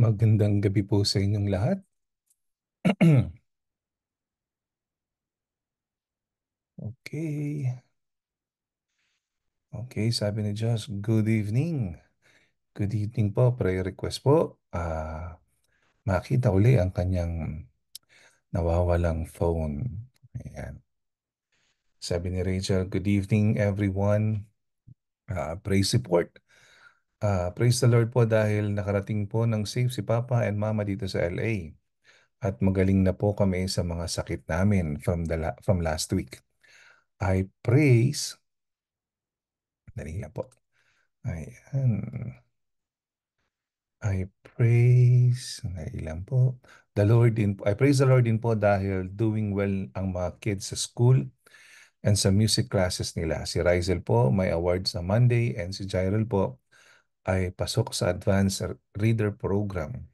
Magandang gabi po sa inyong lahat. okay. Okay, sabi ni Josh, good evening. Good evening po, prayer request po. Uh, makita uli ang kanyang nawawalang phone. Ayan. Sabi ni Rachel, good evening everyone. Uh, praise support. Uh, praise the Lord po dahil nakarating po ng safe si Papa and Mama dito sa LA. At magaling na po kami sa mga sakit namin from the la- from last week. I praise Dali lang po. Ayan. I praise Dali lang po. The Lord din po. I praise the Lord din po dahil doing well ang mga kids sa school and sa music classes nila. Si Rizel po may award sa Monday and si Jirel po ay pasok sa advanced reader program.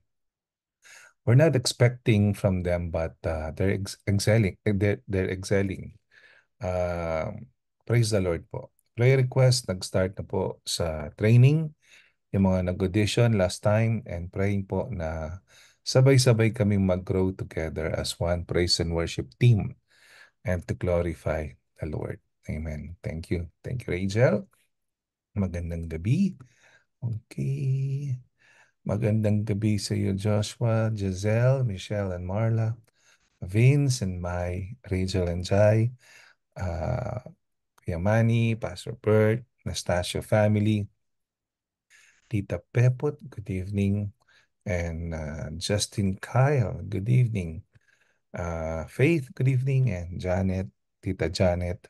We're not expecting from them but uh, they're ex excelling. Eh, they're, they're excelling. Uh, praise the Lord po. Prayer request, nag-start na po sa training. Yung mga nag-audition last time and praying po na sabay-sabay kaming mag-grow together as one praise and worship team and to glorify the Lord. Amen. Thank you. Thank you, Rachel. Magandang gabi. Okay. Magandang gabi sa iyo, Joshua, Giselle, Michelle, and Marla, Vince, and Mai, Rachel, and Jai, uh, Yamani, Pastor Bert, Nastasio family, Tita Pepot, good evening, and uh, Justin Kyle, good evening, uh, Faith, good evening, and Janet, Tita Janet,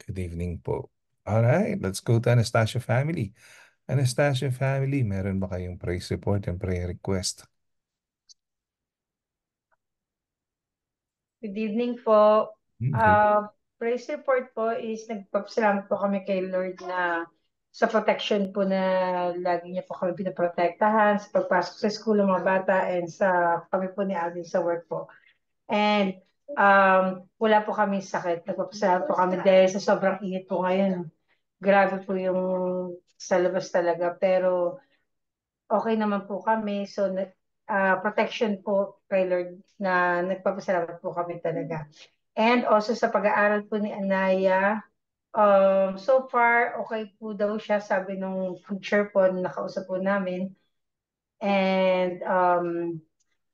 good evening po. All right, let's go to Anastasia family. Anastasia family, meron ba kayong praise support and prayer request? Good evening po. Mm-hmm. Uh, ah, praise report po is nagpapasalamat po kami kay Lord na sa protection po na lagi niya po kami pinaprotektahan sa pagpasok sa school ng mga bata and sa kami po ni Alvin sa work po. And um, wala po kami sakit. Nagpapasalamat po kami dahil sa sobrang init po ngayon grabe po yung sa labas talaga. Pero okay naman po kami. So, uh, protection po kay Lord na nagpapasalamat po kami talaga. And also sa pag-aaral po ni Anaya, um, so far, okay po daw siya, sabi nung teacher po, nakausap po namin. And um,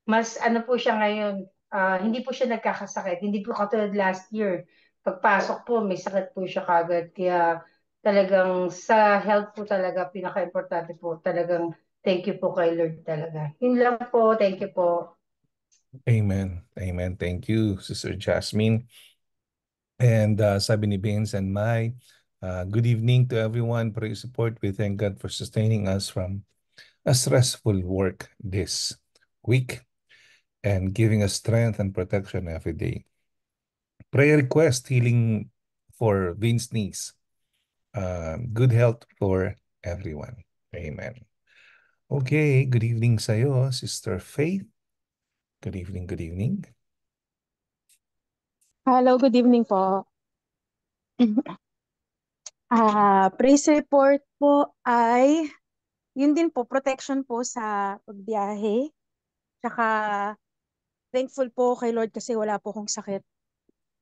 mas ano po siya ngayon, uh, hindi po siya nagkakasakit. Hindi po katulad last year. Pagpasok po, may sakit po siya kagad. Kaya talagang sa health po talaga, pinaka-importante po talagang thank you po kay Lord talaga. Yun lang po, thank you po. Amen. Amen. Thank you, Sister Jasmine. And uh, sabi ni Baines and Mai, uh, good evening to everyone. Pray support. We thank God for sustaining us from a stressful work this week and giving us strength and protection every day. Prayer request healing for Vince's knees uh, good health for everyone. Amen. Okay, good evening sa iyo, Sister Faith. Good evening, good evening. Hello, good evening po. uh, praise report po ay yun din po, protection po sa pagbiyahe. Saka thankful po kay Lord kasi wala po akong sakit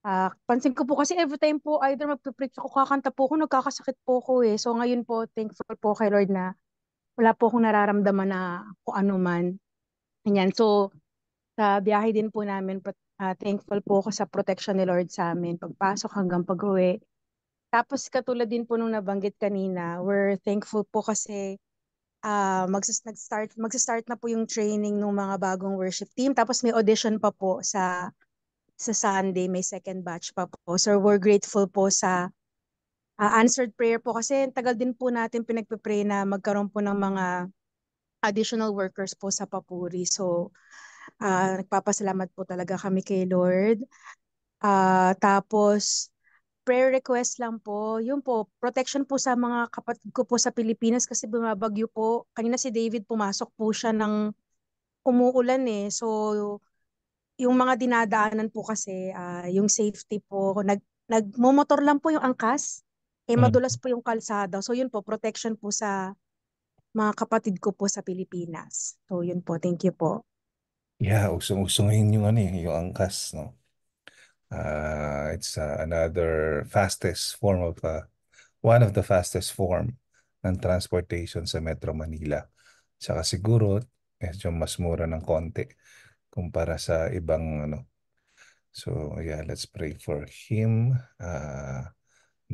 Uh, pansin ko po kasi every time po either magpe-preach ako, kakanta po ako, nagkakasakit po ako eh. So ngayon po, thankful po kay Lord na wala po akong nararamdaman na kung ano man. Ayan. So sa biyahe din po namin, uh, thankful po ako sa protection ni Lord sa amin, pagpasok hanggang pag-uwi. Tapos katulad din po nung nabanggit kanina, we're thankful po kasi uh, ah, magsas nag-start magsa-start na po yung training ng mga bagong worship team tapos may audition pa po sa sa Sunday, may second batch pa po. So we're grateful po sa uh, answered prayer po kasi tagal din po natin pinagpe na magkaroon po ng mga additional workers po sa Papuri. So, uh, nagpapasalamat po talaga kami kay Lord. Uh, tapos, prayer request lang po, yun po, protection po sa mga kapatid ko po sa Pilipinas kasi bumabagyo po. Kanina si David pumasok po siya ng umuulan eh. So, yung mga dinadaanan po kasi, uh, yung safety po, nag, nagmomotor lang po yung angkas, eh hmm. madulas po yung kalsada. So yun po, protection po sa mga kapatid ko po sa Pilipinas. So yun po, thank you po. Yeah, usong-usungahin yung ano eh, yung angkas, no? Uh, it's uh, another fastest form of, uh, one of the fastest form ng transportation sa Metro Manila. Saka siguro, medyo mas mura ng konti kumpara sa ibang ano. So yeah, let's pray for him uh,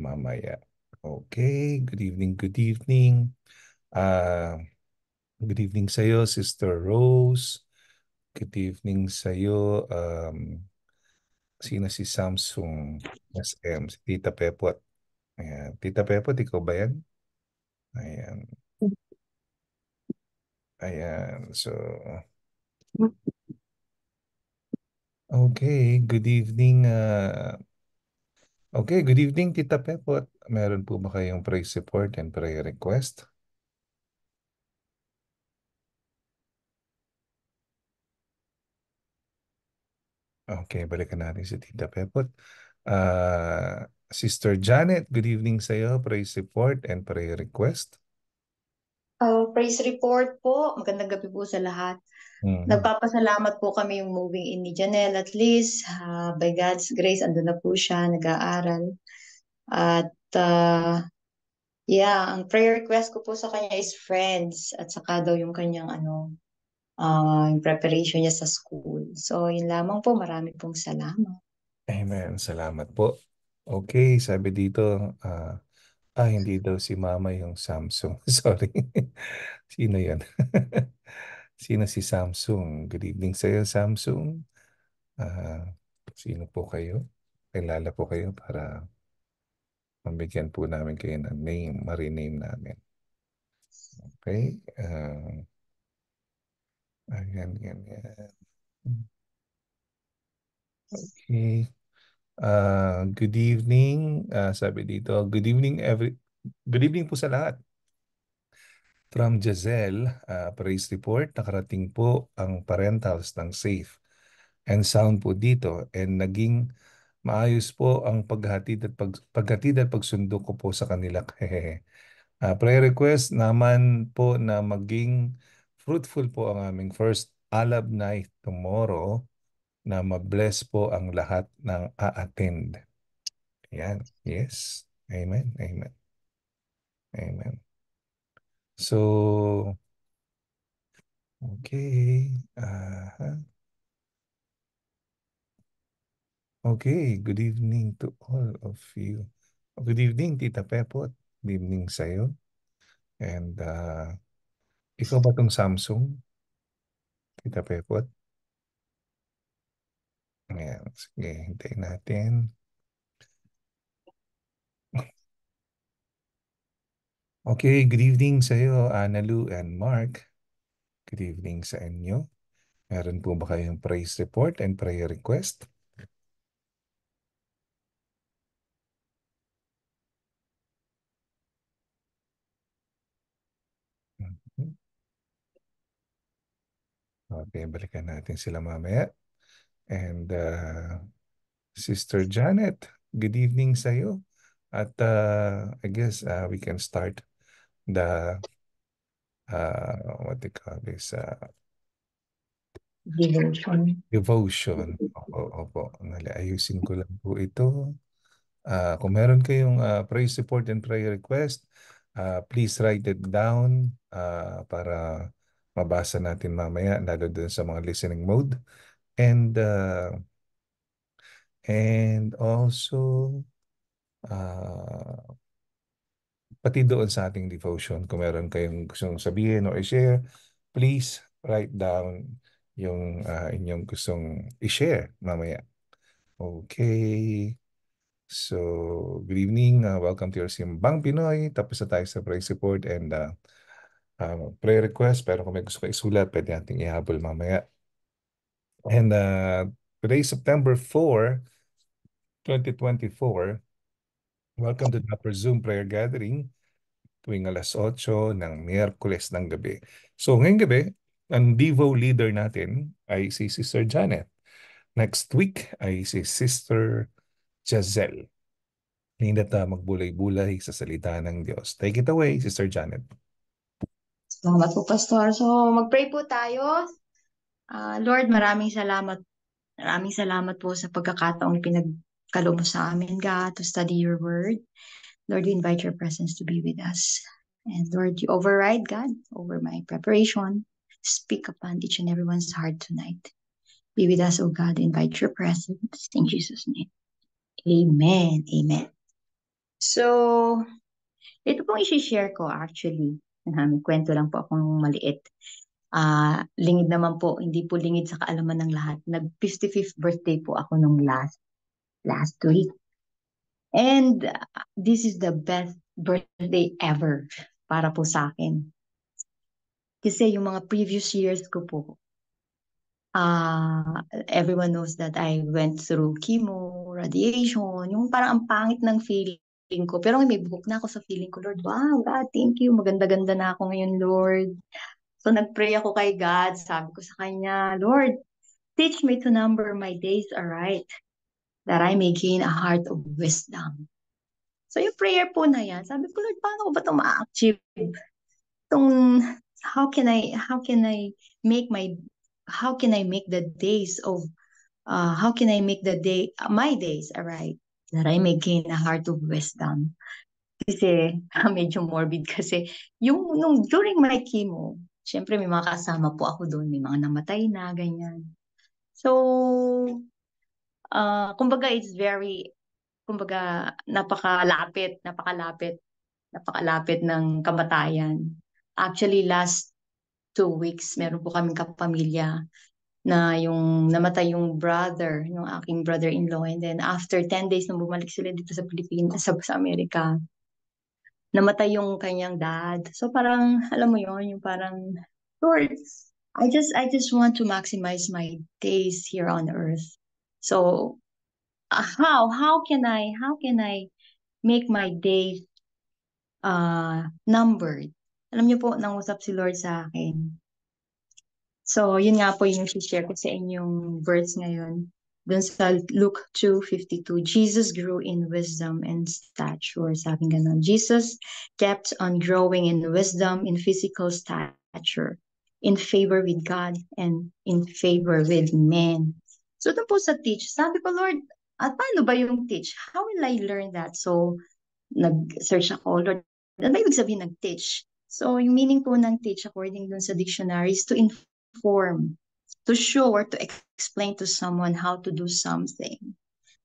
mamaya. Okay, good evening, good evening. Uh, good evening sa'yo, Sister Rose. Good evening sa iyo, um, sino si Samsung SM, si Tita Pepot. Ayan. Tita Pepot, ikaw ba yan? Ayan. Ayan, so... Okay, good evening, ah. Okay, good evening Tita Pep po at meron po ba kayong prayer support and prayer request? Okay, balikan natin si Tita Pepot. Uh, ah, Sister Janet, good evening sa iyo. Praise support and prayer request. Uh, praise report po. Magandang gabi po sa lahat. Mm-hmm. Nagpapasalamat po kami yung moving in ni Janelle. At least, uh, by God's grace, ando na po siya, nag-aaral. At uh, yeah, ang prayer request ko po sa kanya is friends. At saka daw yung kanyang ano, uh, yung preparation niya sa school. So, yun lamang po. Marami pong salamat. Amen. Salamat po. Okay, sabi dito, uh, Ah, hindi daw si mama yung Samsung. Sorry. Sino yan? sino si Samsung? Good evening sa'yo, Samsung. Uh, sino po kayo? Kailala po kayo para mabigyan po namin kayo ng name, mariname namin. Okay. Uh, ayan, ayan, ayan. Hmm. Okay. Uh, good evening, uh, sabi dito. Good evening every good evening po sa lahat. From Giselle, uh, ah, praise report, nakarating po ang parentals ng safe and sound po dito and naging maayos po ang paghatid at pag, paghatid at pagsundo ko po sa kanila. uh, prayer request naman po na maging fruitful po ang aming first alab night tomorrow na mabless po ang lahat ng a-attend. Yan. Yes. Amen. Amen. Amen. So, okay. Uh Okay, good evening to all of you. Good evening, Tita Pepot. Good evening sa'yo. And uh, ikaw ba tong Samsung? Tita Pepot? Ayan. Sige, hintayin natin. Okay, good evening sa iyo, Analu and Mark. Good evening sa inyo. Meron po ba kayong praise report and prayer request? Mm-hmm. Okay, balikan natin sila mamaya and uh, Sister Janet. Good evening sa iyo. At uh, I guess uh, we can start the uh, what they call this uh, devotion. Devotion. Opo, opo. Ayusin ko lang po ito. Uh, kung meron kayong uh, prayer support and prayer request, uh, please write it down uh, para mabasa natin mamaya lalo dun sa mga listening mode and uh, and also uh, pati doon sa ating devotion kung meron kayong gustong sabihin or i-share please write down yung uh, inyong gustong i-share mamaya okay so good evening uh, welcome to your Simbang Pinoy tapos na tayo sa prayer support and uh, uh, prayer request pero kung may gusto kayo isulat pwede nating ihabol mamaya And uh, today, September 4, 2024, welcome to the Zoom prayer gathering tuwing alas 8 ng Miyerkules ng gabi. So ngayong gabi, ang Devo leader natin ay si Sister Janet. Next week ay si Sister Jazelle. Hindi na magbulay-bulay sa salita ng Diyos. Take it away, Sister Janet. Salamat po, Pastor. So, mag-pray po tayo. Uh, Lord, maraming salamat. Maraming salamat po sa pagkakataong pinagkalo sa amin, God, to study your word. Lord, we invite your presence to be with us. And Lord, you override, God, over my preparation. Speak upon each and everyone's heart tonight. Be with us, O God. Invite your presence in Jesus' name. Amen. Amen. So, ito pong isi-share ko actually. Um, kwento lang po akong maliit. Uh, lingid naman po, hindi po lingid sa kaalaman ng lahat. Nag 55th birthday po ako nung last last week. And this is the best birthday ever para po sa akin. Kasi yung mga previous years ko po, uh, everyone knows that I went through chemo, radiation, yung parang ang pangit ng feeling ko. Pero may buhok na ako sa feeling ko, Lord, wow, God, thank you. Maganda-ganda na ako ngayon, Lord. So nagpray ako kay God, sabi ko sa kanya, Lord, teach me to number my days aright that I may gain a heart of wisdom. So yung prayer po na yan, sabi ko, Lord, paano ko ba ito ma-achieve? Itong, how can I, how can I make my, how can I make the days of, uh, how can I make the day, my days aright? That I may gain a heart of wisdom. Kasi, medyo morbid kasi, yung, nung, during my chemo, Siyempre, may mga kasama po ako doon. May mga namatay na, ganyan. So, uh, kumbaga, it's very, kumbaga, napakalapit, napakalapit, napakalapit ng kamatayan. Actually, last two weeks, meron po kaming kapamilya na yung namatay yung brother, yung aking brother-in-law. And then after 10 days nung bumalik sila dito sa Pilipinas, sa, sa Amerika, namatay yung kanyang dad. So parang, alam mo yon yung parang, Lord, I just, I just want to maximize my days here on earth. So, uh, how, how can I, how can I make my days uh, numbered? Alam niyo po, nangusap si Lord sa akin. So, yun nga po yung share ko sa inyong verse ngayon dun sa Luke 2.52, Jesus grew in wisdom and stature. Sabi nga nun, Jesus kept on growing in wisdom, in physical stature, in favor with God, and in favor with men. So dun po sa teach, sabi ko, Lord, at ah, paano ba yung teach? How will I learn that? So, nag-search ako, Lord, ano ba ibig sabihin ng teach? So, yung meaning po ng teach according dun sa dictionary is to inform to show or to explain to someone how to do something.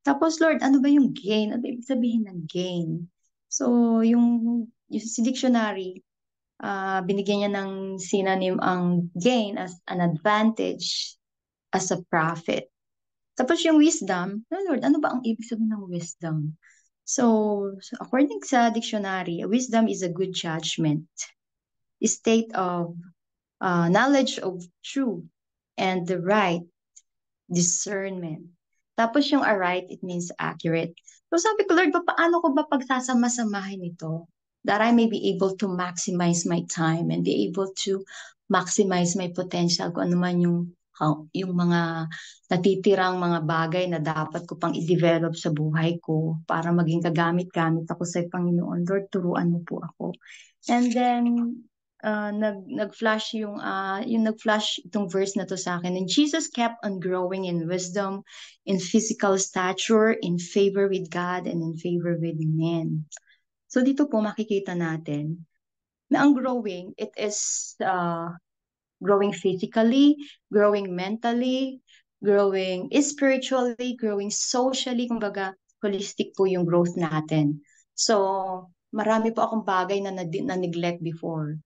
Tapos, Lord, ano ba yung gain? Ano ibig sabihin ng gain? So, yung, yung si dictionary, uh, binigyan niya ng synonym ang gain as an advantage, as a profit. Tapos yung wisdom, no, Lord, ano ba ang ibig sabihin ng wisdom? So, so, according sa dictionary, wisdom is a good judgment, a state of uh, knowledge of truth, and the right discernment. Tapos yung aright, it means accurate. So sabi ko, Lord, paano ko ba pagsasama-samahin ito? That I may be able to maximize my time and be able to maximize my potential kung ano man yung ah, yung mga natitirang mga bagay na dapat ko pang i-develop sa buhay ko para maging kagamit-gamit ako sa Panginoon. Lord, turuan mo po ako. And then, Ah, nag nag-flash yung uh, yung nag-flash itong verse na to sa akin. And Jesus kept on growing in wisdom, in physical stature, in favor with God and in favor with men. So dito po makikita natin na ang growing, it is uh, growing physically, growing mentally, growing spiritually, growing socially, kumbaga holistic po yung growth natin. So, marami po akong bagay na, na, na neglect before.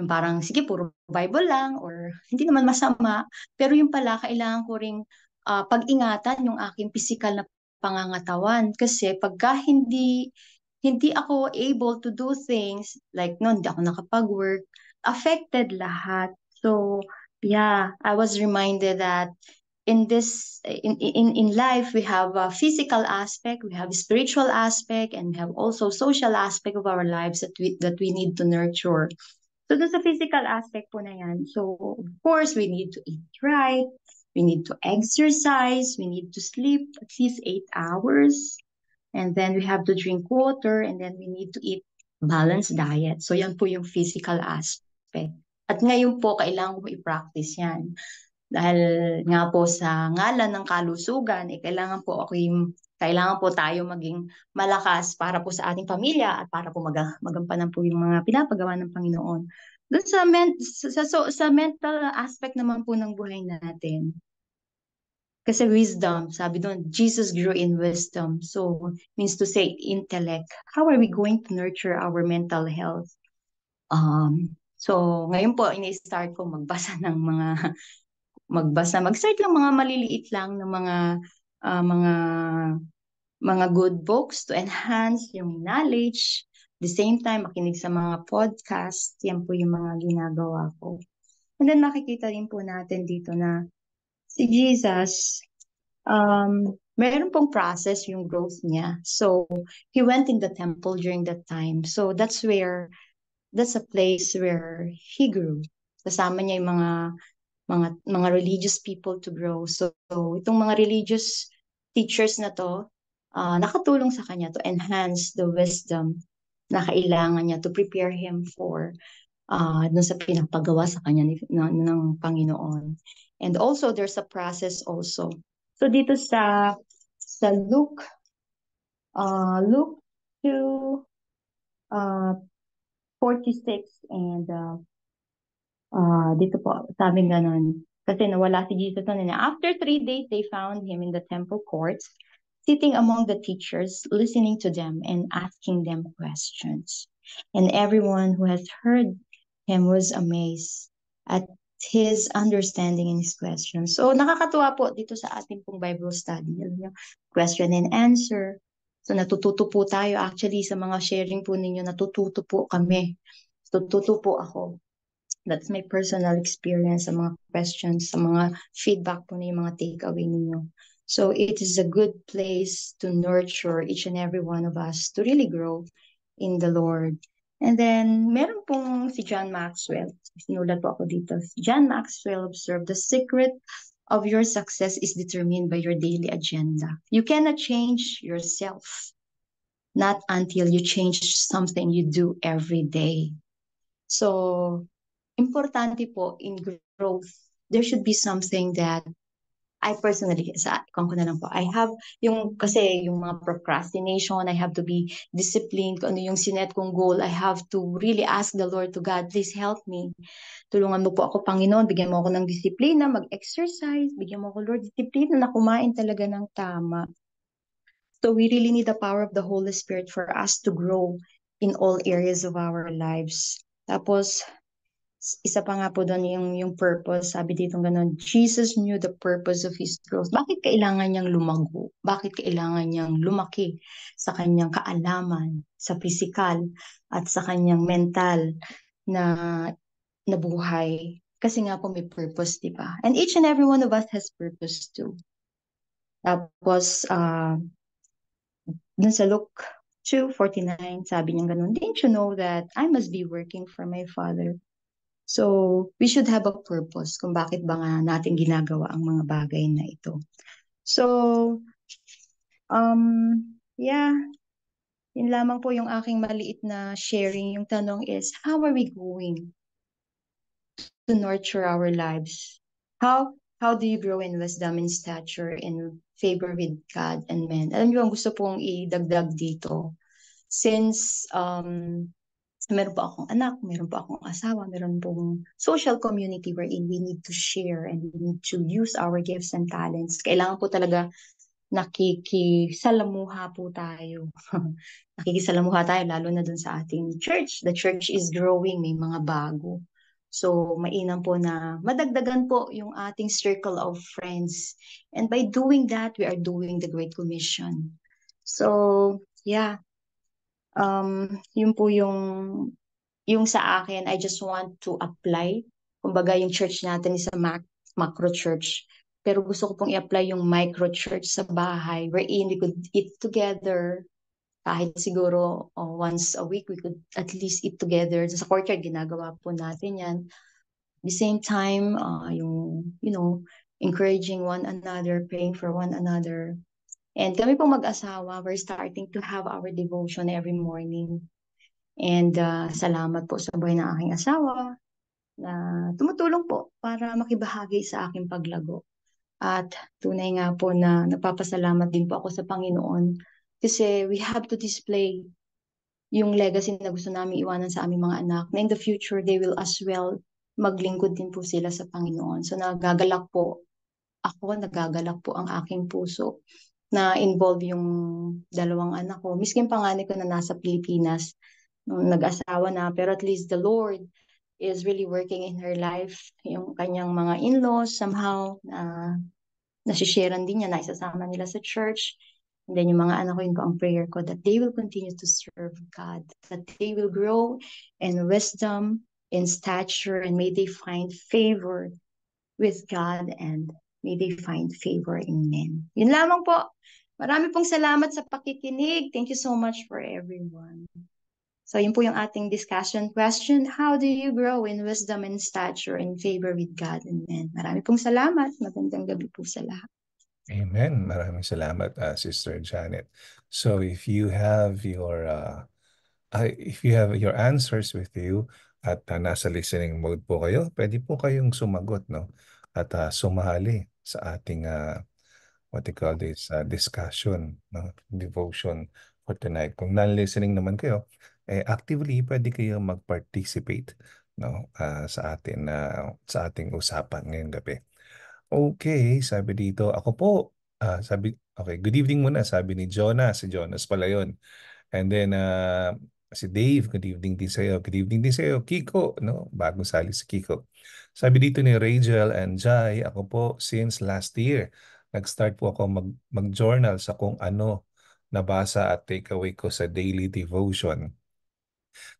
Yung parang, sige, puro Bible lang or hindi naman masama. Pero yung pala, kailangan ko ring uh, pag-ingatan yung aking physical na pangangatawan. Kasi pagka hindi, hindi ako able to do things, like noon hindi ako nakapag-work, affected lahat. So, yeah, I was reminded that in this in in in life we have a physical aspect we have a spiritual aspect and we have also social aspect of our lives that we that we need to nurture So, doon sa physical aspect po na yan, so, of course, we need to eat right, we need to exercise, we need to sleep at least eight hours, and then we have to drink water, and then we need to eat balanced diet. So, yan po yung physical aspect. At ngayon po, kailangan ko i-practice yan. Dahil nga po sa ngalan ng kalusugan, eh, kailangan po ako yung kailangan po tayo maging malakas para po sa ating pamilya at para po magampanan po yung mga pinapagawa ng Panginoon. Doon sa, men- sa, so, sa mental aspect naman po ng buhay natin, kasi wisdom, sabi doon, Jesus grew in wisdom. So, means to say intellect. How are we going to nurture our mental health? Um, so, ngayon po, ini-start ko magbasa ng mga, magbasa, mag-start lang mga maliliit lang ng mga uh, mga mga good books to enhance yung knowledge. the same time, makinig sa mga podcast. Yan po yung mga ginagawa ko. And then makikita rin po natin dito na si Jesus, um, meron pong process yung growth niya. So, he went in the temple during that time. So, that's where, that's a place where he grew. Kasama niya yung mga mga mga religious people to grow. So, so itong mga religious teachers na to, uh, nakatulong sa kanya to enhance the wisdom na kailangan niya to prepare him for uh, dun sa pinapagawa sa kanya ni, na, ng Panginoon. And also, there's a process also. So dito sa sa Luke, uh, Luke 2, uh, 46 and uh, uh, dito po, sabi ganun, kasi nawala si Jesus na nila. After three days, they found him in the temple courts, sitting among the teachers, listening to them and asking them questions. And everyone who has heard him was amazed at his understanding and his questions. So, nakakatuwa po dito sa ating pong Bible study. Question and answer. So, natututo po tayo. Actually, sa mga sharing po ninyo, natututo po kami. Natututo po ako That's my personal experience sa mga questions, sa mga feedback po na yung mga takeaway ninyo. So it is a good place to nurture each and every one of us to really grow in the Lord. And then, meron pong si John Maxwell. Sinulat po ako dito. John Maxwell observed, the secret of your success is determined by your daily agenda. You cannot change yourself, not until you change something you do every day. So, importante po in growth, there should be something that I personally, sa kung ko na lang po, I have yung, kasi yung mga procrastination, I have to be disciplined, kung ano yung sinet kong goal, I have to really ask the Lord to God, please help me. Tulungan mo po ako, Panginoon, bigyan mo ako ng disiplina, mag-exercise, bigyan mo ako, Lord, disiplina na kumain talaga ng tama. So we really need the power of the Holy Spirit for us to grow in all areas of our lives. Tapos, isa pa nga po doon yung, yung purpose. Sabi dito ganun, Jesus knew the purpose of his growth. Bakit kailangan niyang lumago? Bakit kailangan niyang lumaki sa kanyang kaalaman, sa physical, at sa kanyang mental na, nabuhay? Kasi nga po may purpose, di ba? And each and every one of us has purpose too. Tapos, uh, dun sa Luke 2.49, sabi niya ganun, Didn't you know that I must be working for my Father? So, we should have a purpose kung bakit ba nga natin ginagawa ang mga bagay na ito. So, um, yeah, yun lamang po yung aking maliit na sharing. Yung tanong is, how are we going to nurture our lives? How how do you grow in wisdom in stature and favor with God and men? Alam niyo, ang gusto pong idagdag dito, since um, meron po akong anak, meron po akong asawa, meron pong social community wherein we need to share and we need to use our gifts and talents. Kailangan po talaga nakikisalamuha po tayo. nakikisalamuha tayo lalo na dun sa ating church. The church is growing, may mga bago. So, mainam po na madagdagan po yung ating circle of friends. And by doing that, we are doing the Great Commission. So, yeah, um, yun po yung, yung sa akin, I just want to apply. Kumbaga yung church natin is a mac- macro church. Pero gusto ko pong i-apply yung micro church sa bahay wherein we could eat together. Kahit siguro oh, once a week, we could at least eat together. Sa courtyard, ginagawa po natin yan. At the same time, uh, yung, you know, encouraging one another, praying for one another, And kami pong mag-asawa, we're starting to have our devotion every morning. And uh, salamat po sa buhay ng aking asawa na tumutulong po para makibahagi sa aking paglago. At tunay nga po na nagpapasalamat din po ako sa Panginoon kasi we have to display yung legacy na gusto namin iwanan sa aming mga anak na in the future they will as well maglingkod din po sila sa Panginoon. So nagagalak po ako, nagagalak po ang aking puso na involve yung dalawang anak ko. Miskin panganay ko na nasa Pilipinas nung nag-asawa na, pero at least the Lord is really working in her life. Yung kanyang mga in-laws somehow na uh, nasisharean din niya, naisasama nila sa church. And then yung mga anak ko, yun ko ang prayer ko that they will continue to serve God, that they will grow in wisdom, in stature, and may they find favor with God and may they find favor in men. Yun lamang po Marami pong salamat sa pakikinig. Thank you so much for everyone. So yun po yung ating discussion question. How do you grow in wisdom and stature in favor with God and men? Marami pong salamat. Magandang gabi po sa lahat. Amen. Maraming salamat, uh, Sister Janet. So if you have your uh, if you have your answers with you at uh, nasa listening mode po kayo, pwede po kayong sumagot no at uh, sumali sa ating uh, what they call this uh, discussion, no? devotion for tonight. Kung non-listening naman kayo, eh, actively pwede kayo mag-participate no? Uh, sa, atin, uh, sa ating usapan ngayong gabi. Okay, sabi dito, ako po, uh, sabi, okay, good evening muna, sabi ni Jonas, si Jonas pala yun. And then, uh, si Dave, good evening din sa'yo. Good evening din sa'yo, Kiko, no? Bagong sali si Kiko. Sabi dito ni Rachel and Jai, ako po since last year, nag-start po ako mag, mag-journal sa kung ano nabasa at takeaway ko sa daily devotion.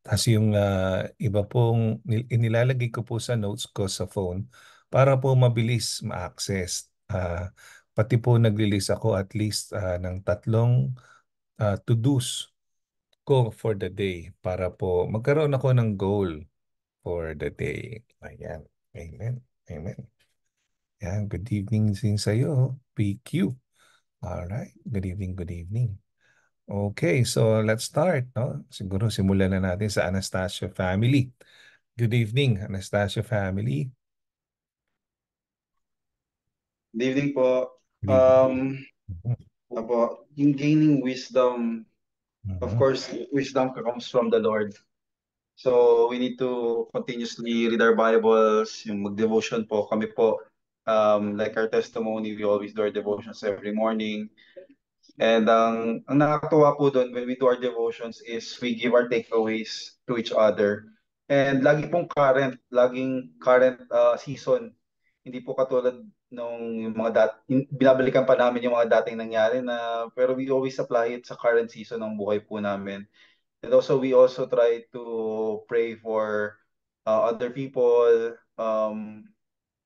Tapos yung uh, iba pong inilalagay ko po sa notes ko sa phone para po mabilis ma-access. Uh, pati po naglilis ako at least uh, ah, ng tatlong uh, to-dos ko for the day para po magkaroon ako ng goal for the day. Ayan. Amen. Amen. Yan, good evening din sa iyo, PQ. All right, good evening, good evening. Okay, so let's start. No? Siguro simulan na natin sa Anastasio family. Good evening, Anastasio family. Good evening po. Um, mm-hmm. apo, yung gaining wisdom, of mm-hmm. course, wisdom comes from the Lord. So we need to continuously read our Bibles, yung mag-devotion po. Kami po, um, like our testimony, we always do our devotions every morning. And ang, ang nakakatuwa po doon when we do our devotions is we give our takeaways to each other. And lagi pong current, laging current uh, season. Hindi po katulad nung mga dat binabalikan pa namin yung mga dating nangyari na pero we always apply it sa current season ng buhay po namin. And also we also try to pray for uh, other people um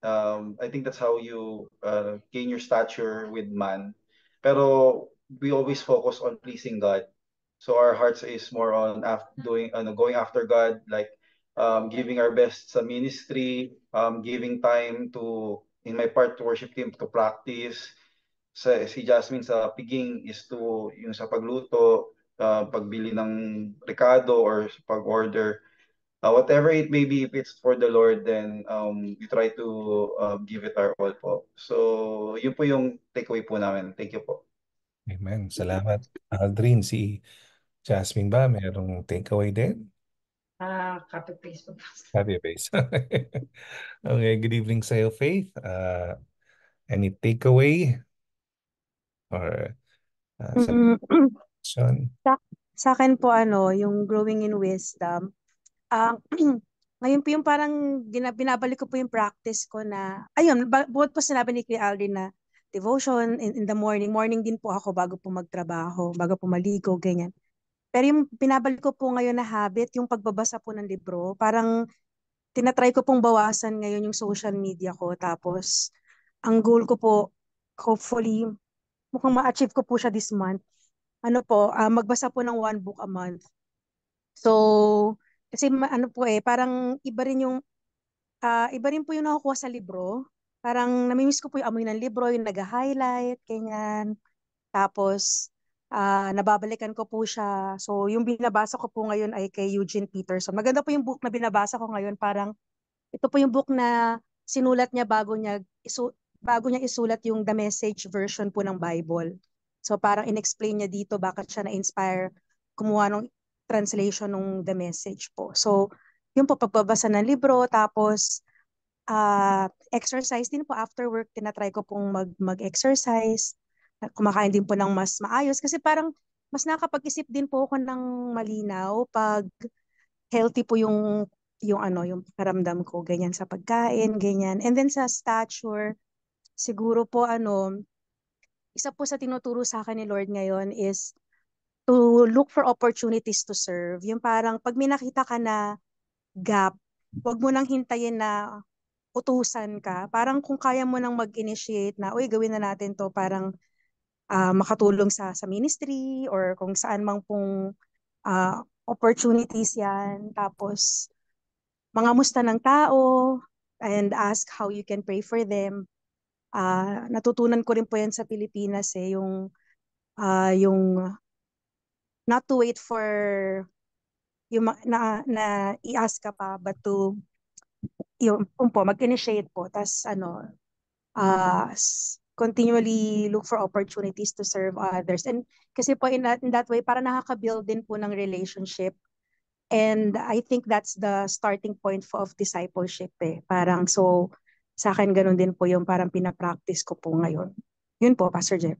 Um, I think that's how you uh, gain your stature with man. Pero we always focus on pleasing God. So our hearts is more on af- doing ano, going after God, like um, giving our best sa ministry, um, giving time to in my part to worship team to practice. Sa, si Jasmine sa piging is to yung sa pagluto, uh, pagbili ng rekado or pag-order uh, whatever it may be, if it's for the Lord, then um, we try to uh, give it our all po. So, yun po yung takeaway po namin. Thank you po. Amen. Salamat. Aldrin, si Jasmine ba? Merong takeaway din? Ah, uh, copy-paste po. Copy-paste. okay, good evening sa'yo, Faith. Uh, any takeaway? Or uh, sa, sa, sa akin po, ano, yung growing in wisdom, um, ngayon po yung parang binabalik ko po yung practice ko na, ayun, bukod po sinabi ni Kuya Aldrin na devotion in, in the morning. Morning din po ako bago po magtrabaho, bago po maligo, ganyan. Pero yung pinabalik ko po ngayon na habit, yung pagbabasa po ng libro, parang tinatry ko pong bawasan ngayon yung social media ko. Tapos, ang goal ko po, hopefully, mukhang ma-achieve ko po siya this month. Ano po, uh, magbasa po ng one book a month. So, kasi ma- ano po eh, parang iba rin yung, ah, iba rin po yung nakukuha sa libro. Parang namimiss ko po yung amoy ng libro, yung nag-highlight, ganyan. Tapos, ah, nababalikan ko po siya. So, yung binabasa ko po ngayon ay kay Eugene Peterson. Maganda po yung book na binabasa ko ngayon. Parang, ito po yung book na sinulat niya bago niya isu- bago niya isulat yung the message version po ng Bible. So parang inexplain niya dito bakit siya na-inspire kumuha ng translation ng the message po. So, yun po, pagbabasa ng libro, tapos uh, exercise din po after work, tinatry ko pong mag, mag-exercise, kumakain din po ng mas maayos kasi parang mas nakapag-isip din po ako ng malinaw pag healthy po yung yung ano, yung pakiramdam ko, ganyan sa pagkain, ganyan. And then sa stature, siguro po ano, isa po sa tinuturo sa akin ni Lord ngayon is to look for opportunities to serve. Yung parang pag may nakita ka na gap, wag mo nang hintayin na utusan ka. Parang kung kaya mo nang mag-initiate na, uy, gawin na natin to parang uh, makatulong sa sa ministry or kung saan mang pong uh, opportunities yan. Tapos, mga musta ng tao and ask how you can pray for them. Uh, natutunan ko rin po yan sa Pilipinas eh, yung, uh, yung not to wait for yung na, na i-ask ka pa but to yung um po mag-initiate po tas ano uh, continually look for opportunities to serve others and kasi po in that, in that way para nakaka-build din po ng relationship and I think that's the starting point for, of discipleship eh parang so sa akin ganun din po yung parang pina-practice ko po ngayon yun po Pastor Jeff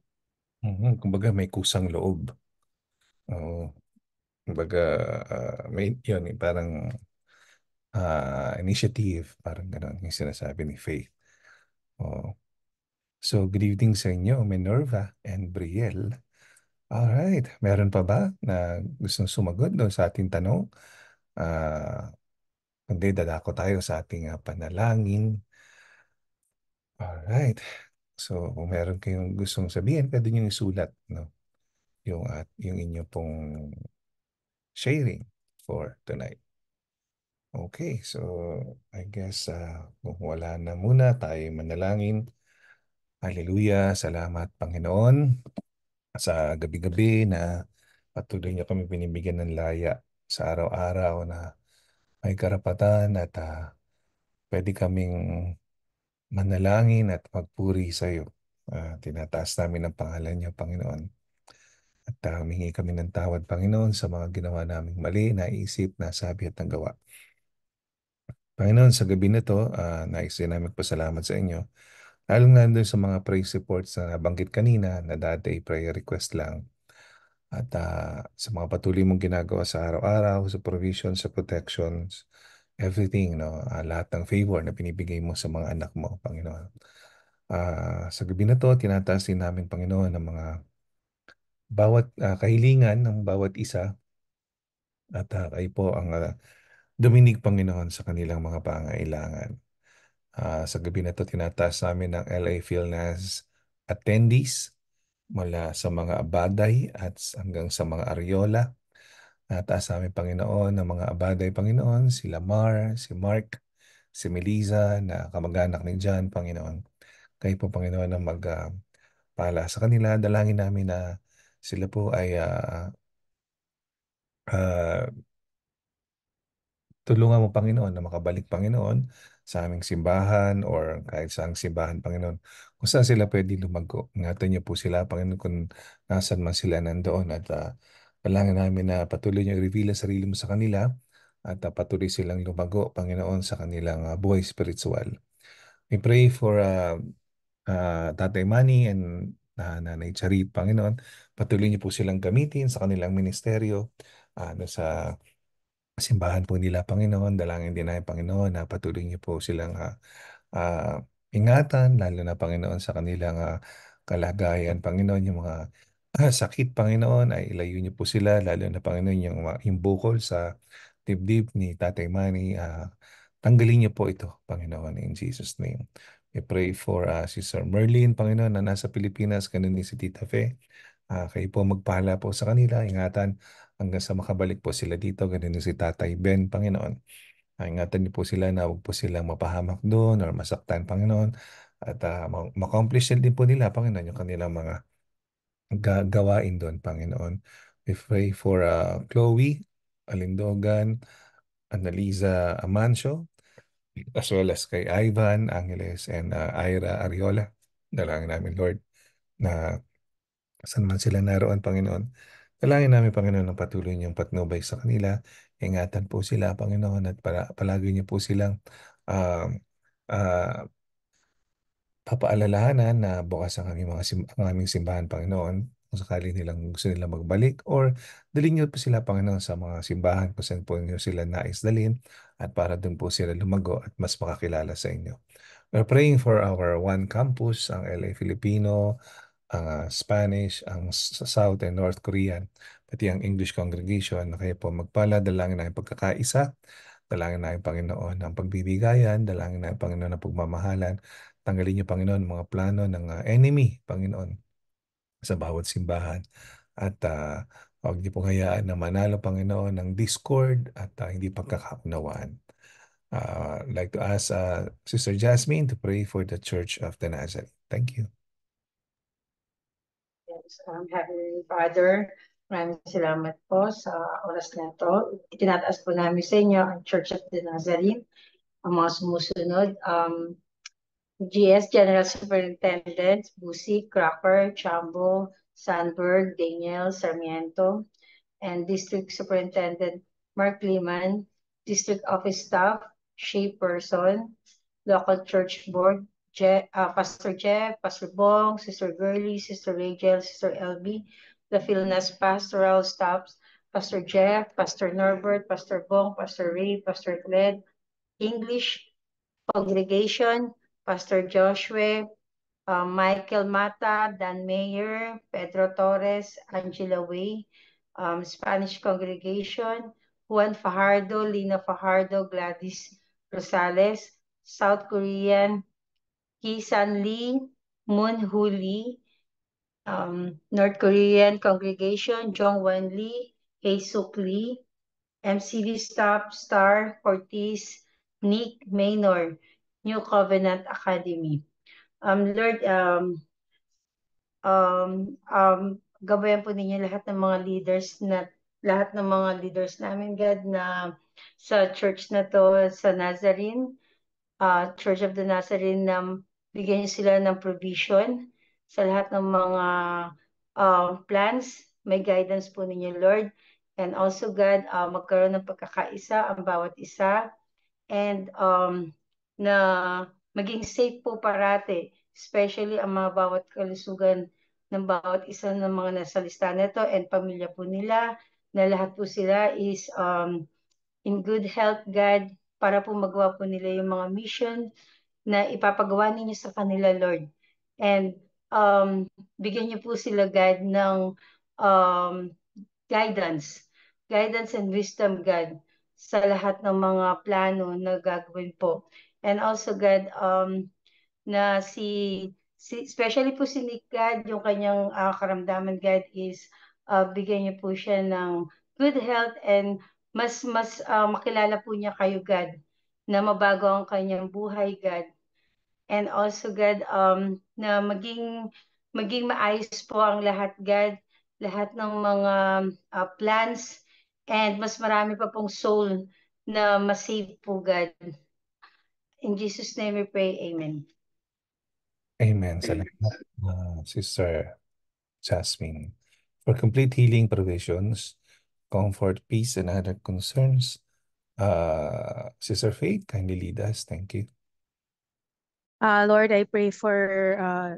mm-hmm. kumbaga may kusang loob Oo. Kumbaga, ah, may, yun, eh, parang uh, initiative, parang ganun yung sinasabi ni Faith. Oh. So, good evening sa inyo, Minerva and Brielle. right, meron pa ba na gustong sumagot doon sa ating tanong? Uh, ah, hindi, dadako tayo sa ating ah, panalangin. right. So, kung meron kayong gustong sabihin, pwede niyong isulat, no? yung, at, yung inyo pong sharing for tonight. Okay, so I guess uh, kung wala na muna, tayo manalangin. Hallelujah, salamat Panginoon sa gabi-gabi na patuloy niyo kami binibigyan ng laya sa araw-araw na may karapatan at uh, pwede kaming manalangin at magpuri sa iyo. Uh, ah, tinataas namin ang pangalan niyo, Panginoon. At uh, humingi kami ng tawad, Panginoon, sa mga ginawa naming mali, naisip, nasabi at nagawa. Panginoon, sa gabi na ito, uh, ah, nais din namin pasalamat sa inyo. Lalo nga doon sa mga prayer reports na nabanggit kanina na dati prayer request lang. At uh, sa mga patuloy mong ginagawa sa araw-araw, sa provision, sa protections, everything, no? Uh, lahat ng favor na binibigay mo sa mga anak mo, Panginoon. Uh, sa gabi na to, tinataas din namin, Panginoon, ang mga bawat uh, kahilingan ng bawat isa at uh, kayo po ang uh, ah, Duminig Panginoon sa kanilang mga pangailangan. Uh, sa gabi na ito, tinataas namin ng LA Philnas attendees mula sa mga abaday at hanggang sa mga ariola. Nataas namin Panginoon ng mga abaday Panginoon, si Lamar, si Mark, si Melissa na kamag-anak ni John, Panginoon. Kayo po, Panginoon, ang magpala uh, sa kanila. Dalangin namin na sila po ay uh, uh, tulungan mo Panginoon na makabalik Panginoon sa aming simbahan or kahit sa ang simbahan Panginoon kung saan sila pwede lumago. Ingatan niyo po sila Panginoon kung nasan man sila nandoon at uh, kailangan namin na patuloy niyo i-reveal ang sarili mo sa kanila at uh, patuloy silang lumago Panginoon sa kanilang uh, buhay spiritual. We pray for uh, uh, Tatay Manny and na Nanay Charit. Panginoon, patuloy niyo po silang gamitin sa kanilang ministeryo, ano, sa simbahan po nila, Panginoon. Dalangin din ay, Panginoon, na patuloy niyo po silang uh, uh, ingatan, lalo na, Panginoon, sa kanilang uh, kalagayan, Panginoon, yung mga ah, sakit, Panginoon, ay ilayo niyo po sila, lalo na, Panginoon, yung, yung bukol sa dibdib ni Tatay Manny, uh, tanggalin niyo po ito, Panginoon, in Jesus' name. I-pray for uh, si Sir Merlin, Panginoon, na nasa Pilipinas, kanin din si Tita Fe. Uh, kayo po magpahala po sa kanila, ingatan hanggang sa makabalik po sila dito, ganun din si Tatay Ben, Panginoon. Uh, ingatan niyo po sila na huwag po silang mapahamak doon or masaktan, Panginoon. At uh, ma din po nila, Panginoon, yung kanilang mga ga- doon, Panginoon. We pray for uh, Chloe, Alindogan, Annalisa Amancio, as well as kay Ivan Angeles and uh, Ira Ariola. Dalangin namin, Lord, na saan man sila naroon, Panginoon. Dalangin namin, Panginoon, ang patuloy niyong patnubay sa kanila. Ingatan po sila, Panginoon, at para, palagi niyo po silang uh, uh, papaalalahanan na bukas ang aming, mga sim- ang aming simbahan, Panginoon, kung sakali nilang gusto nila magbalik or dalhin niyo po sila, Panginoon, sa mga simbahan kung saan po niyo sila nais dalhin at para doon po sila lumago at mas makakilala sa inyo. We're praying for our one campus, ang LA Filipino, ang ah, Spanish, ang South and North Korean, pati ang English congregation na kayo po magpala, dalangin na yung pagkakaisa, dalangin na yung Panginoon ng pagbibigayan, dalangin na yung Panginoon ng pagmamahalan, tanggalin niyo Panginoon mga plano ng ah, enemy, Panginoon, sa bawat simbahan at uh, Huwag niyo pong hayaan na manalo, Panginoon, ng discord at uh, hindi pagkakaunawaan. Uh, ah, I'd like to ask uh, Sister Jasmine to pray for the Church of the Nazarene. Thank you. Yes, um, Heavenly Father, maraming salamat po sa oras na ito. Itinataas po namin sa inyo ang Church of the Nazarene, ang mga sumusunod. Um, GS, General Superintendent, Busi, Cracker, Chambo, Sandberg, Daniel Sarmiento, and District Superintendent Mark Lehman, District Office Staff, Shea Person, Local Church Board, Je uh, Pastor Jeff, Pastor Bong, Sister Gurley, Sister Rachel, Sister LB, the Philnas Pastoral Staffs, Pastor Jeff, Pastor Norbert, Pastor Bong, Pastor Ray, Pastor Cled, English Congregation, Pastor Joshua, uh, Michael Mata, Dan Mayer, Pedro Torres, Angela Way, um, Spanish Congregation, Juan Fajardo, Lina Fajardo, Gladys Rosales, South Korean, Ki San Lee, Moon Hoo Lee, um, North Korean Congregation, Jong Wen Lee, Hae Suk Lee, MCV Stop, Star, Ortiz, Nick Maynor, New Covenant Academy. Um, Lord, um, um, um, gabayan po ninyo lahat ng mga leaders na lahat ng mga leaders namin, God, na sa church na to, sa Nazarene, uh, Church of the Nazarene, na um, bigyan niyo sila ng provision sa lahat ng mga uh, plans. May guidance po ninyo, Lord. And also, God, uh, magkaroon ng pagkakaisa ang bawat isa. And um, na Maging safe po parate, especially ang mga bawat kalusugan ng bawat isa ng mga nasa lista nito and pamilya po nila na lahat po sila is um, in good health, God, para po magawa po nila yung mga mission na ipapagawa ninyo sa kanila, Lord. And um, bigyan niyo po sila, God, ng um, guidance, guidance and wisdom, God, sa lahat ng mga plano na gagawin po. And also God um na si, si especially po si Nick God, yung kanyang uh, karamdaman God is uh, bigyan niyo po siya ng good health and mas mas uh, makilala po niya kayo God na mabago ang kanyang buhay God and also God um na maging maging maayos po ang lahat God lahat ng mga uh, plans and mas marami pa pong soul na masave po God In Jesus' name we pray. Amen. Amen. Salamat, uh, ah, Sister Jasmine. For complete healing provisions, comfort, peace, and other concerns, uh, ah, Sister Faith, kindly lead us. Thank you. Uh, Lord, I pray for uh,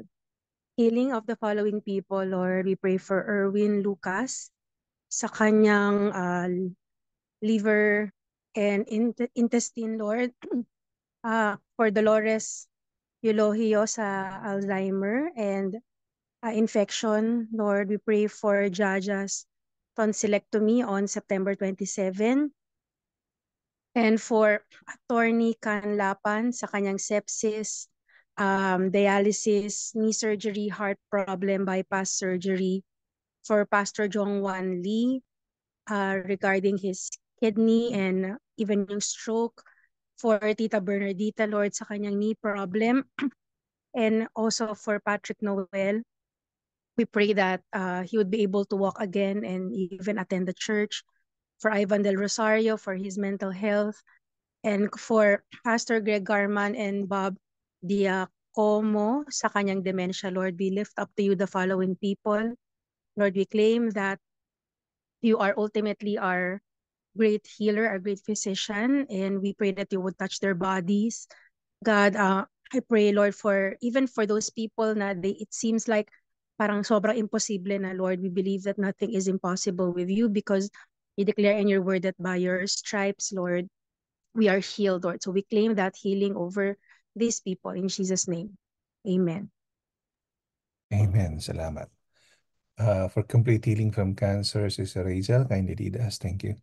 healing of the following people, Lord. We pray for Erwin Lucas sa kanyang uh, liver and in intestine, Lord. uh, for Dolores Eulogio sa Alzheimer and uh, infection. Lord, we pray for Jaja's tonsillectomy on September 27 and for attorney Lapan sa kanyang sepsis, um, dialysis, knee surgery, heart problem, bypass surgery. For Pastor Jong Wan Lee uh, regarding his kidney and even stroke for Tita Bernardita Lord sa kanyang knee problem and also for Patrick Noel. We pray that uh, he would be able to walk again and even attend the church. For Ivan Del Rosario, for his mental health, and for Pastor Greg Garman and Bob Diacomo sa kanyang dementia, Lord, we lift up to you the following people. Lord, we claim that you are ultimately our great healer, a great physician, and we pray that you would touch their bodies. God, uh, I pray, Lord, for even for those people na they, it seems like parang sobrang imposible na, Lord, we believe that nothing is impossible with you because you declare in your word that by your stripes, Lord, we are healed, Lord. So we claim that healing over these people in Jesus' name. Amen. Amen. Salamat. Uh, for complete healing from cancer, Sister Rachel, kindly lead us. Thank you.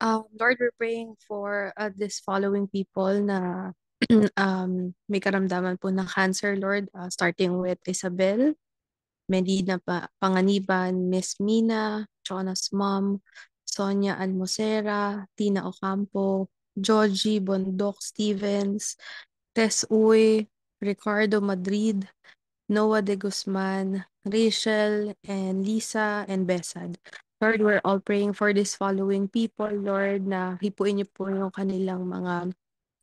Um, Lord, we're praying for uh, this following people na um, may karamdaman po ng cancer, Lord, uh, starting with Isabel, Medina pa, Panganiban, Miss Mina, Jonas Mom, Sonia Almosera, Tina Ocampo, Georgie Bondoc Stevens, Tess Uy, Ricardo Madrid, Noah De Guzman, Rachel, and Lisa, and Besad. Lord, we're all praying for this following people, Lord, na hipuin niyo po yung kanilang mga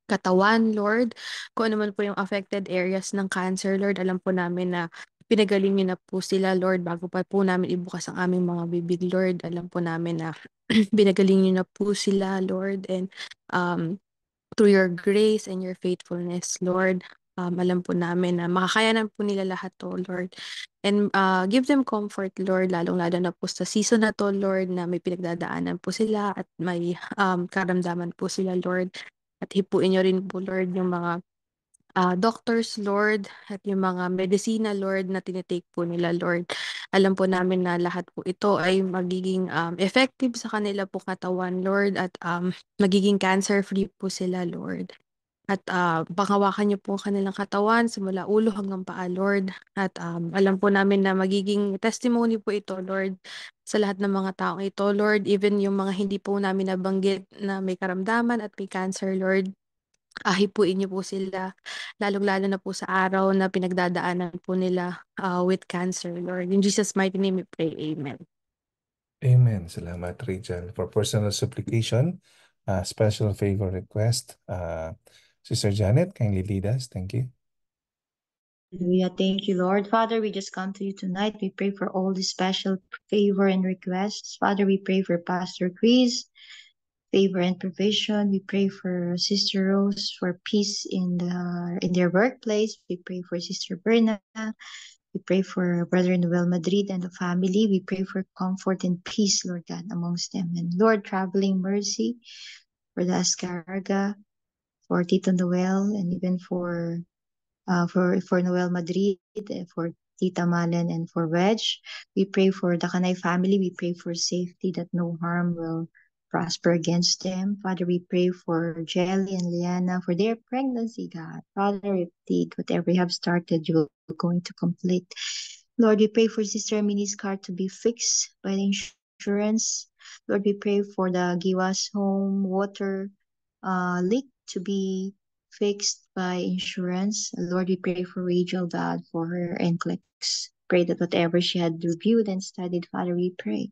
katawan, Lord. Kung ano man po yung affected areas ng cancer, Lord, alam po namin na pinagaling niyo na po sila, Lord, bago pa po namin ibukas ang aming mga bibig, Lord. Alam po namin na pinagaling niyo na po sila, Lord, and um, through your grace and your faithfulness, Lord, Um, alam po namin na makakayanan po nila lahat to, Lord. And uh, give them comfort, Lord, lalong-lalo na po sa season na to, Lord, na may pinagdadaanan po sila at may um, karamdaman po sila, Lord. At hipuin nyo rin po, Lord, yung mga uh, doctors, Lord, at yung mga medisina, Lord, na tinitake po nila, Lord. Alam po namin na lahat po ito ay magiging um, effective sa kanila po katawan, Lord, at um, magiging cancer-free po sila, Lord. At, ah, panghawakan niyo po kanilang katawan simula ulo hanggang paa, Lord. At, um, alam po namin na magiging testimony po ito, Lord, sa lahat ng mga taong ito, Lord. Even yung mga hindi po namin nabanggit na may karamdaman at may cancer, Lord. Ah, hipuin niyo po sila, lalong-lalo na po sa araw na pinagdadaanan po nila, ah, with cancer, Lord. In Jesus' mighty name we pray, Amen. Amen. Salamat, Regan. For personal supplication, uh, special favor request, uh, Sister Janet, kindly lead us. Thank you. Hallelujah. Thank you, Lord. Father, we just come to you tonight. We pray for all the special favor and requests. Father, we pray for Pastor Chris, favor and provision. We pray for Sister Rose for peace in the in their workplace. We pray for Sister Berna. We pray for Brother Noel Madrid and the family. We pray for comfort and peace, Lord God, amongst them. And Lord, traveling mercy for the Ascaraga for Tito Noel and even for uh, for for Noel Madrid, eh, for Tita Malen, and for Reg. We pray for the Kanay family. We pray for safety that no harm will prosper against them. Father, we pray for Jelly and Liana for their pregnancy, God. Father, if whatever you have started, you are going to complete. Lord, we pray for Sister Minnie's car to be fixed by the insurance. Lord, we pray for the Giwas home water uh, leak to be fixed by insurance. Lord, we pray for Rachel, God, for her and clicks. Pray that whatever she had reviewed and studied, Father, we pray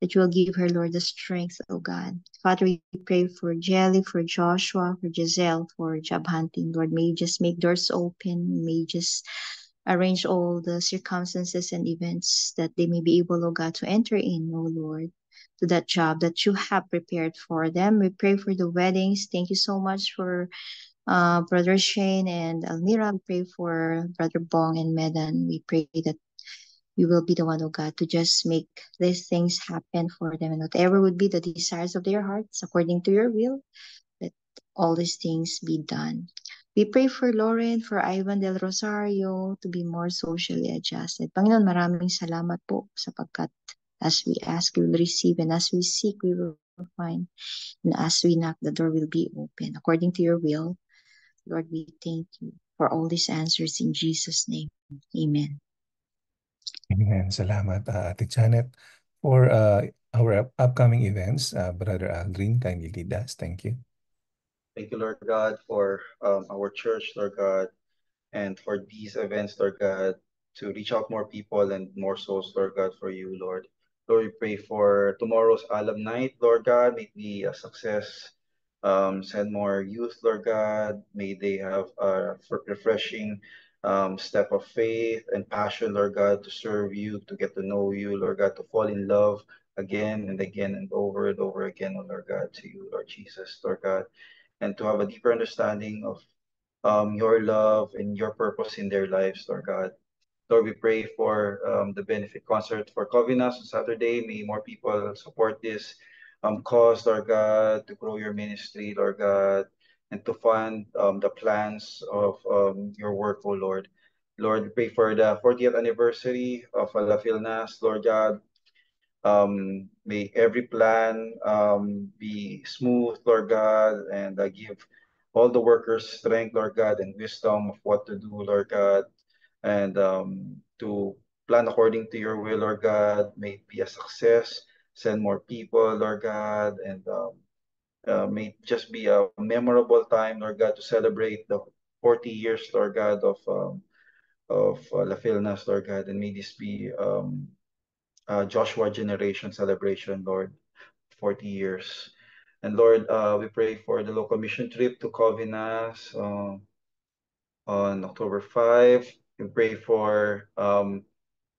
that you will give her, Lord, the strength, O oh God. Father, we pray for Jelly, for Joshua, for Giselle, for job hunting. Lord, may you just make doors open. May you just arrange all the circumstances and events that they may be able, O oh God, to enter in, O oh Lord to that job that you have prepared for them. We pray for the weddings. Thank you so much for uh, Brother Shane and Almira. We pray for Brother Bong and Medan. We pray that you will be the one, oh God, to just make these things happen for them and whatever would be the desires of their hearts according to your will, let all these things be done. We pray for Lauren, for Ivan del Rosario to be more socially adjusted. Panginoon, maraming salamat po sapagkat as we ask, we will receive, and as we seek, we will find, and as we knock, the door will be open. According to your will, Lord, we thank you for all these answers in Jesus' name. Amen. Amen. Salamat, uh, Ate Janet. For uh, our upcoming events, uh, Brother Aldrin, kindly lead us. Thank you. Thank you, Lord God, for um, our church, Lord God, and for these events, Lord God, to reach out more people and more souls, Lord God, for you, Lord. Lord, we pray for tomorrow's alum night, Lord God. May it be a success. Um, send more youth, Lord God. May they have a refreshing um, step of faith and passion, Lord God, to serve you, to get to know you, Lord God, to fall in love again and again and over and over again, oh Lord God, to you, Lord Jesus, Lord God, and to have a deeper understanding of um, your love and your purpose in their lives, Lord God. Lord, we pray for um, the benefit concert for Covinas on Saturday. May more people support this um, cause, Lord God, to grow your ministry, Lord God, and to fund um, the plans of um, your work, O Lord. Lord, we pray for the 40th anniversary of Alafilnas, Lord God. Um, may every plan um, be smooth, Lord God, and uh, give all the workers strength, Lord God, and wisdom of what to do, Lord God, and um, to plan according to your will, Lord God. May it be a success. Send more people, Lord God, and um, uh, may it just be a memorable time, Lord God, to celebrate the 40 years, Lord God, of um, of uh, La Filnas, Lord God, and may this be um, a Joshua generation celebration, Lord, 40 years. And Lord, uh, we pray for the local mission trip to Covinas uh, on October 5 and pray for um,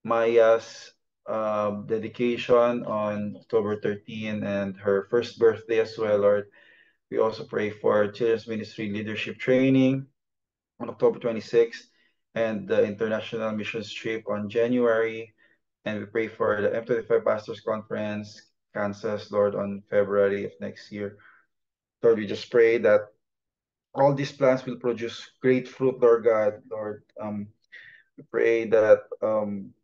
Maya's uh, dedication on October 13 and her first birthday as well, Lord. We also pray for Children's Ministry Leadership Training on October 26 and the International Missions Trip on January. And we pray for the M25 Pastors Conference, Kansas, Lord, on February of next year. Lord, we just pray that all these plants will produce great fruit, Lord God, Lord. Um, we pray that um,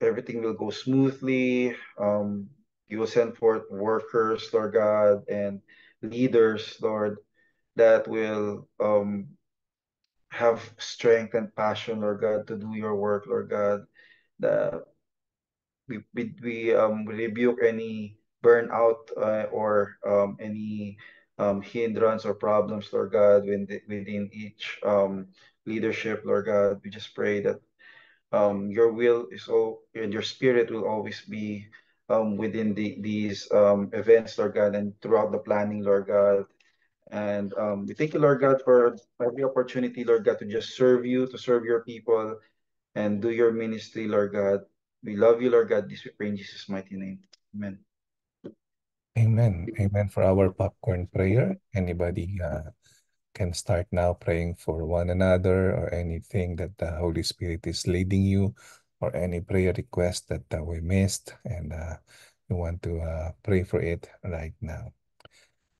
everything will go smoothly. Um, you will send forth workers, Lord God, and leaders, Lord, that will um, have strength and passion, Lord God, to do your work, Lord God. That we we, we um, rebuke any burnout uh, or um, any um, hindrance or problems, Lord God, within each um, leadership, Lord God. We just pray that um, your will is all, and your spirit will always be um, within the, these um, events, Lord God, and throughout the planning, Lord God. And um, we thank you, Lord God, for every opportunity, Lord God, to just serve you, to serve your people, and do your ministry, Lord God. We love you, Lord God. This we pray in Jesus' mighty name. Amen. Amen. Amen for our popcorn prayer. Anybody uh, can start now praying for one another or anything that the Holy Spirit is leading you or any prayer request that uh, we missed and uh, you want to uh, pray for it right now.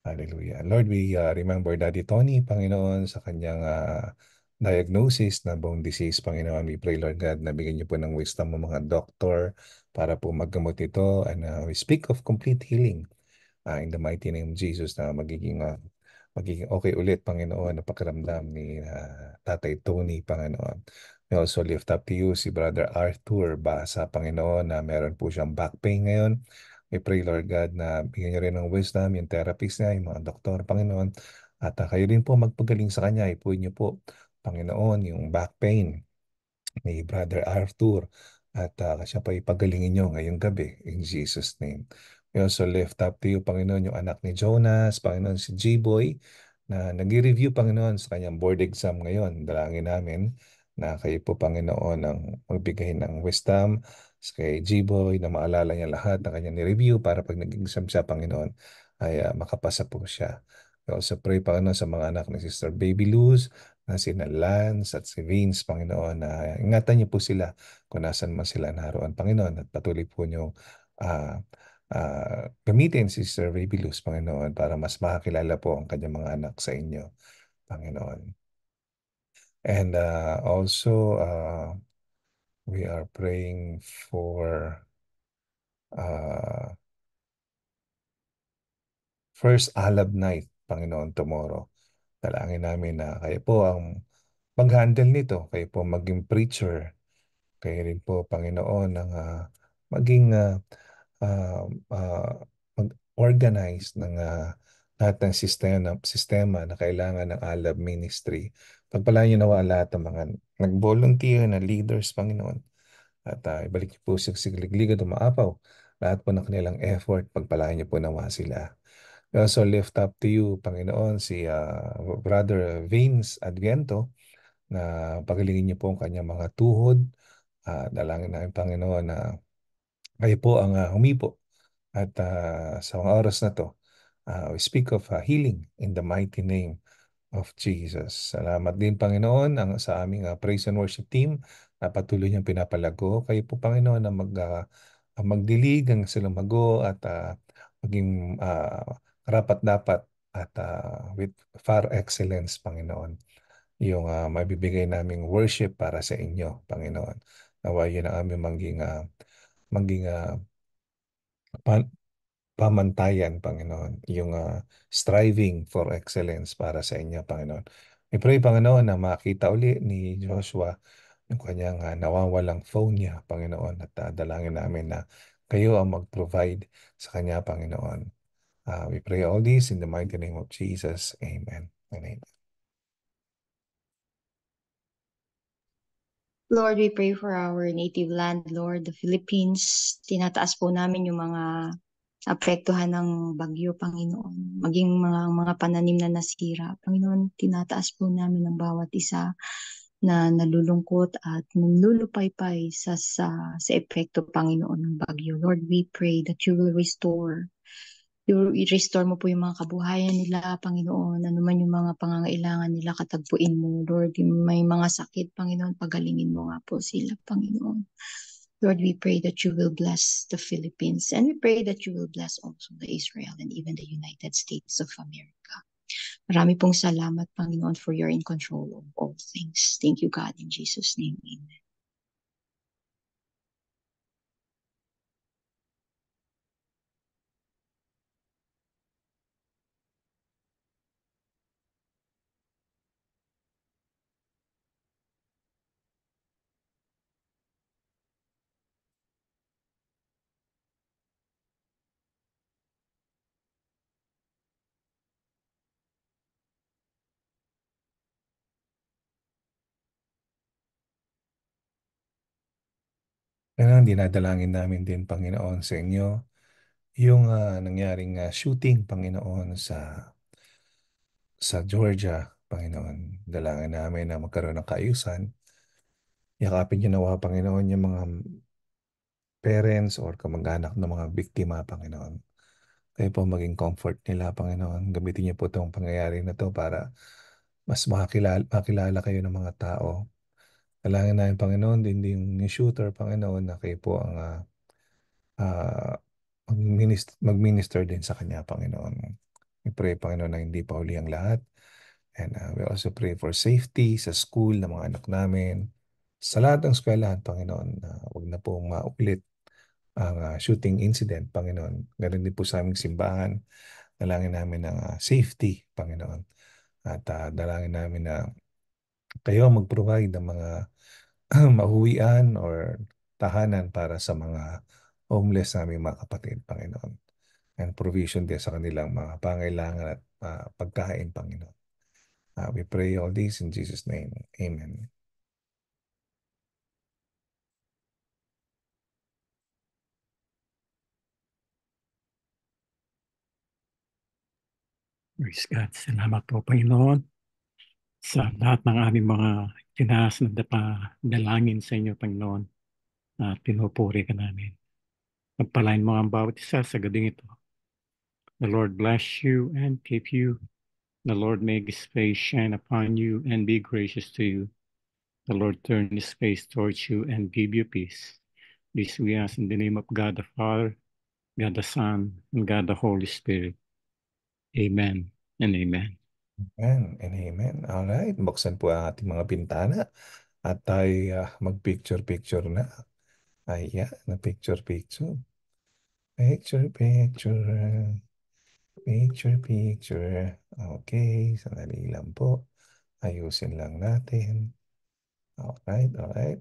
Hallelujah. Lord, we uh, remember Daddy Tony, Panginoon, sa kanyang uh, diagnosis na bone disease, Panginoon. We pray, Lord God, na bigyan niyo po ng wisdom ng mga doktor para po maggamot ito. And uh, we speak of complete healing uh, in the mighty name of Jesus na magiging uh, magiging okay ulit Panginoon na pakiramdam ni uh, Tatay Tony Panginoon. We also lift up to you si Brother Arthur sa Panginoon na meron po siyang back pain ngayon. We pray Lord God na bigyan niyo rin ng wisdom yung therapist niya, yung mga doktor Panginoon. At uh, kayo rin po magpagaling sa kanya. Ipuin niyo po Panginoon yung back pain ni Brother Arthur at uh, siya pa ipagalingin niyo ngayong gabi in Jesus name. Yun, so lift up to you, Panginoon, yung anak ni Jonas, Panginoon, si G-Boy, na nag-review, Panginoon, sa kanyang board exam ngayon. Dalangin namin na kayo po, Panginoon, ang magbigay ng wisdom sa kay G-Boy, na maalala niya lahat ng kanyang ni-review para pag nag-exam siya, Panginoon, ay uh, makapasa po siya. We also pray, Panginoon, sa mga anak ni Sister Baby Luz, na si Lance at si Vince, Panginoon, na ingatan niyo po sila kung nasan man sila naroon, Panginoon, at patuloy po niyo uh, ah, uh, gamitin si Sir Ray Bilus, Panginoon, para mas makakilala po ang kanyang mga anak sa inyo, Panginoon. And uh, also, uh, we are praying for uh, First Alab Night, Panginoon, tomorrow. Dalangin namin na kayo po ang mag-handle nito. Kayo po maging preacher. Kayo rin po, Panginoon, ang uh, maging uh, uh, uh, mag-organize ng uh, lahat ng sistema, sistema na kailangan ng ALAB Ministry. Pagpalayan nawa lahat ng mga nag-volunteer na leaders, Panginoon. At uh, ibalik niyo po sa sigligliga tumaapaw. lahat po ng kanilang effort. Pagpalayan niyo po nawa sila. We also lift up to you, Panginoon, si uh, Brother Vince Adviento na pagalingin niyo po ang kanyang mga tuhod. Uh, dalangin namin, Panginoon, na uh, kayo po ang uh, humipo at uh, sa mga oras na to, uh, we speak of uh, healing in the mighty name of Jesus. Salamat din Panginoon ang sa aming uh, praise and worship team na patuloy niyang pinapalago. Kayo po Panginoon na mag uh, magdilig ang silumago at uh, maging uh, rapat dapat at uh, with far excellence Panginoon yung uh, mabibigay naming worship para sa inyo Panginoon. Nawa yun ang aming maging uh, maging uh, pa- pamantayan, Panginoon, yung uh, striving for excellence para sa inyo, Panginoon. We pray, Panginoon, na makita uli ni Joshua yung kanyang uh, nawawalang phone niya, Panginoon, at uh, dalangin namin na kayo ang mag-provide sa kanya, Panginoon. Uh, we pray all this in the mighty name of Jesus. Amen. And amen. Lord, we pray for our native land, Lord, the Philippines. Tinataas po namin yung mga apektuhan ng bagyo, Panginoon. Maging mga, mga pananim na nasira. Panginoon, tinataas po namin ang bawat isa na nalulungkot at nalulupaypay sa, sa, sa epekto, Panginoon, ng bagyo. Lord, we pray that you will restore i-restore mo po yung mga kabuhayan nila, Panginoon, ano man yung mga pangangailangan nila, katagpuin mo, Lord, yung may mga sakit, Panginoon, pagalingin mo nga po sila, Panginoon. Lord, we pray that you will bless the Philippines and we pray that you will bless also the Israel and even the United States of America. Marami pong salamat, Panginoon, for your in control of all things. Thank you, God, in Jesus' name. Amen. Kaya dinadalangin namin din, Panginoon, sa inyo yung uh, nangyaring uh, shooting, Panginoon, sa sa Georgia, Panginoon. Dalangin namin na magkaroon ng kaayusan. Yakapin niyo nawa, Panginoon, yung mga parents or kamag-anak ng mga biktima, Panginoon. Kayo po maging comfort nila, Panginoon. Gamitin niyo po itong pangyayari na to para mas makakilala, makilala kayo ng mga tao Dalangin namin, Panginoon, din din ni shooter, Panginoon, na kayo po ang uh, ah, ah, mag-minister, mag-minister din sa kanya, Panginoon. We pray, Panginoon, na hindi pa huli ang lahat. And uh, we also pray for safety sa school ng mga anak namin. Sa lahat ng eskwelahan, Panginoon, uh, wag na po maulit ang uh, shooting incident, Panginoon. Ganun din po sa aming simbahan. Dalangin namin ng uh, safety, Panginoon. At uh, dalangin namin na uh, kayo ang mag-provide ng mga mahuwian or tahanan para sa mga homeless namin mga kapatid, Panginoon. And provision din sa kanilang mga pangailangan at uh, pagkain, Panginoon. Uh, we pray all this in Jesus' name. Amen. Praise God. Salamat po, Panginoon sa lahat ng aming mga tinaas na dapa, dalangin sa inyo, Panginoon, na pinupuri ka namin. Pagpalain mo ang bawat isa sa gading ito. The Lord bless you and keep you. The Lord make His face shine upon you and be gracious to you. The Lord turn His face towards you and give you peace. This we ask in the name of God the Father, God the Son, and God the Holy Spirit. Amen and amen. Amen and amen. Alright, buksan po ang ating mga bintana at ay ah, mag-picture-picture na. Ayan, na picture-picture. Picture-picture. Picture-picture. Okay, sandali lang po. Ayusin lang natin. Alright, alright.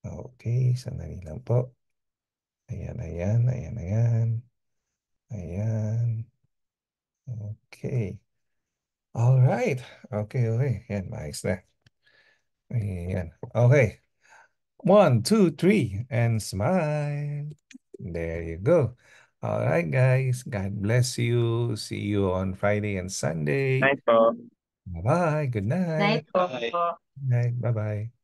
Okay, sandali lang po. Ayan, ayan, ayan, ayan. Ayan. Okay. Alright. Okay, okay. Yan, maayos na. Ayan. Okay. One, two, three, and smile. There you go. All right, guys. God bless you. See you on Friday and Sunday. Night Bye-bye. Good night. Night po. Night. Bye-bye.